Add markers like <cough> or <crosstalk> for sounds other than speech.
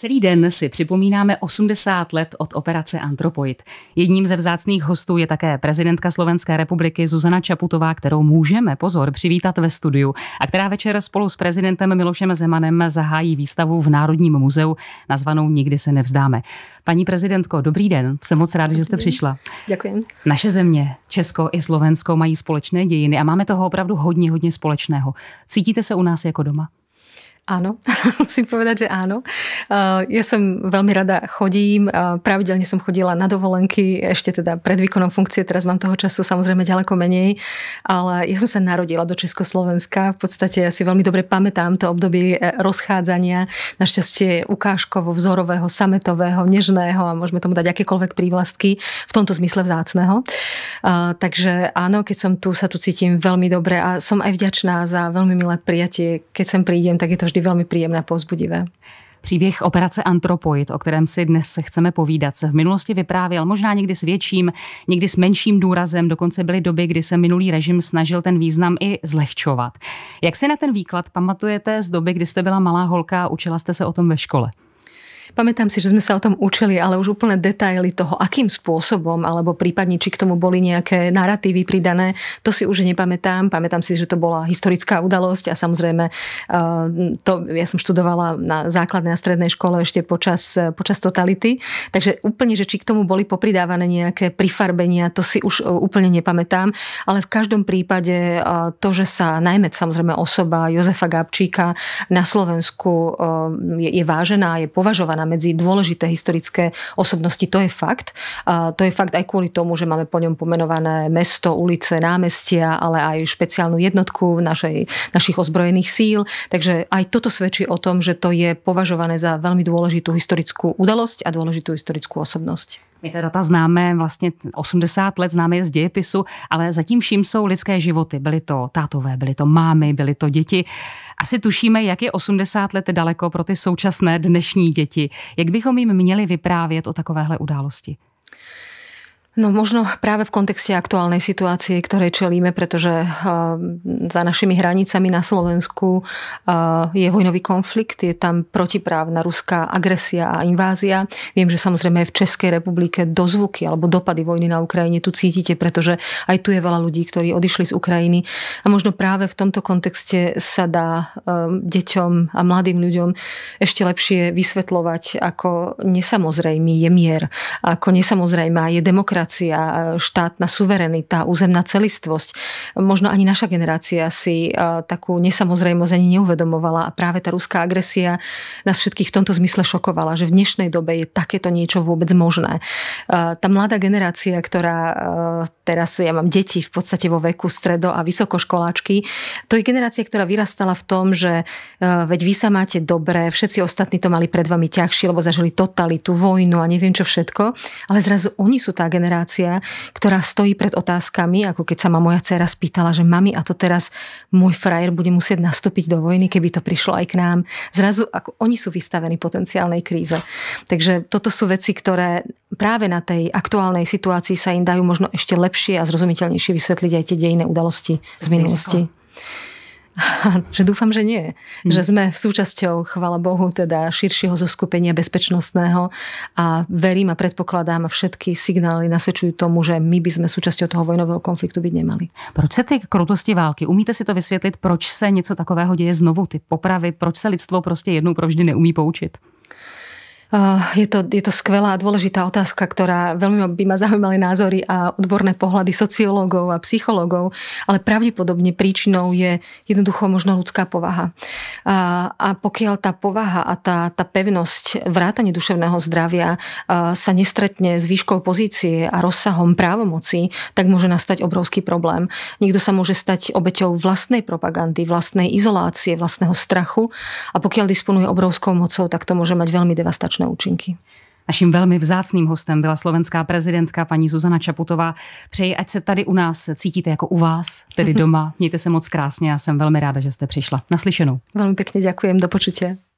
Celý den si připomínáme 80 let od operace Antropoid. Jedním ze vzácných hostů je také prezidentka Slovenské republiky Zuzana Čaputová, kterou můžeme, pozor, přivítat ve studiu a která večer spolu s prezidentem Milošem Zemanem zahájí výstavu v Národním muzeu nazvanou Nikdy se nevzdáme. Paní prezidentko, dobrý den, jsem moc ráda, že jste přišla. Děkuji. Naše země, Česko i Slovensko, mají společné dějiny a máme toho opravdu hodně, hodně společného. Cítíte se u nás jako doma? Áno, <laughs> musím povedať, že áno. Ja som veľmi rada chodím, pravidelne som chodila na dovolenky, ešte teda pred výkonom funkcie, teraz mám toho času samozrejme ďaleko menej, ale ja som sa narodila do Československa, v podstate ja si veľmi dobre pamätám to obdobie e, rozchádzania, našťastie ukážkovo, vzorového, sametového, nežného a môžeme tomu dať akékoľvek prívlastky, v tomto zmysle vzácného. Takže áno, keď som tu, sa tu cítim veľmi dobre a som aj vďačná za veľmi milé prijatie. Keď sem prídem, tak je to vždy vždy velmi příjemné a povzbudivé. Příběh operace Antropoid, o kterém si dnes chceme povídat, se v minulosti vyprávěl možná někdy s větším, někdy s menším důrazem. Dokonce byly doby, kdy se minulý režim snažil ten význam i zlehčovat. Jak si na ten výklad pamatujete z doby, kdy jste byla malá holka a učila jste se o tom ve škole? Pamätám si, že sme sa o tom učili, ale už úplne detaily toho, akým spôsobom, alebo prípadne, či k tomu boli nejaké narratívy pridané, to si už nepamätám. Pamätám si, že to bola historická udalosť a samozrejme, eh, to, ja som študovala na základnej a strednej škole ešte počas, eh, počas totality, takže úplne, že či k tomu boli popridávané nejaké prifarbenia, to si už eh, úplne nepamätám, ale v každom prípade to, že sa najmä samozrejme osoba Jozefa Gabčíka na Slovensku je, je vážená, je považovaná zapamätaná medzi dôležité historické osobnosti. To je fakt. A to je fakt aj kvôli tomu, že máme po ňom pomenované mesto, ulice, námestia, ale aj špeciálnu jednotku našej, našich ozbrojených síl. Takže aj toto svedčí o tom, že to je považované za veľmi dôležitú historickú udalosť a dôležitú historickú osobnosť. My teda ta data známe vlastně 80 let, známe je z dějepisu, ale zatím vším jsou lidské životy. Byly to tátové, byly to mámy, byly to děti. Asi tušíme, jak je 80 let daleko pro ty současné dnešní děti. Jak bychom jim měli vyprávět o takovéhle události? No možno práve v kontexte aktuálnej situácie, ktorej čelíme, pretože eh, za našimi hranicami na Slovensku eh, je vojnový konflikt, je tam protiprávna ruská agresia a invázia. Viem, že samozrejme aj v Českej republike dozvuky alebo dopady vojny na Ukrajine tu cítite, pretože aj tu je veľa ľudí, ktorí odišli z Ukrajiny. A možno práve v tomto kontexte sa dá eh, deťom a mladým ľuďom ešte lepšie vysvetľovať, ako nesamozrejmý je mier, ako nesamozrejmá je demokracia demokracia, e, štátna suverenita, územná celistvosť. Možno ani naša generácia si e, takú nesamozrejmosť ani neuvedomovala a práve tá ruská agresia nás všetkých v tomto zmysle šokovala, že v dnešnej dobe je takéto niečo vôbec možné. E, tá mladá generácia, ktorá teraz, ja mám deti v podstate vo veku stredo a vysokoškoláčky, to je generácia, ktorá vyrastala v tom, že veď vy sa máte dobre, všetci ostatní to mali pred vami ťažšie, lebo zažili totalitu, vojnu a neviem čo všetko, ale zrazu oni sú tá generácia, generácia, ktorá stojí pred otázkami, ako keď sa ma moja dcera spýtala, že mami, a to teraz môj frajer bude musieť nastúpiť do vojny, keby to prišlo aj k nám. Zrazu ako oni sú vystavení potenciálnej kríze. Takže toto sú veci, ktoré práve na tej aktuálnej situácii sa im dajú možno ešte lepšie a zrozumiteľnejšie vysvetliť aj tie dejné udalosti z minulosti. <laughs> že dúfam, že nie. Hmm. Že sme súčasťou, chvala Bohu, teda širšieho zoskupenia bezpečnostného a verím a predpokladám a všetky signály nasvedčujú tomu, že my by sme súčasťou toho vojnového konfliktu byť nemali. Proč se ty krutosti války, umíte si to vysvětlit, proč se něco takového děje znovu, ty popravy, proč se lidstvo prostě jednou provždy neumí poučit? Ah, je to, je to skvelá a dôležitá otázka, ktorá veľmi by ma zaujímali názory a odborné pohľady sociológov a psychológov, ale pravdepodobne príčinou je jednoducho možno ľudská povaha. A, a pokiaľ tá povaha a tá, tá pevnosť vrátane duševného zdravia sa nestretne s výškou pozície a rozsahom právomoci, tak môže nastať obrovský problém. Niekto sa môže stať obeťou vlastnej propagandy, vlastnej izolácie, vlastného strachu a pokiaľ disponuje obrovskou mocou, tak to môže mať veľmi devastačné komerčné účinky. Naším velmi vzácným hostem byla slovenská prezidentka paní Zuzana Čaputová. Přeji, ať se tady u nás cítíte jako u vás, tedy <laughs> doma. Mějte se moc krásně a jsem velmi ráda, že jste přišla. Naslyšenou. Velmi pěkně děkuji. do počutě.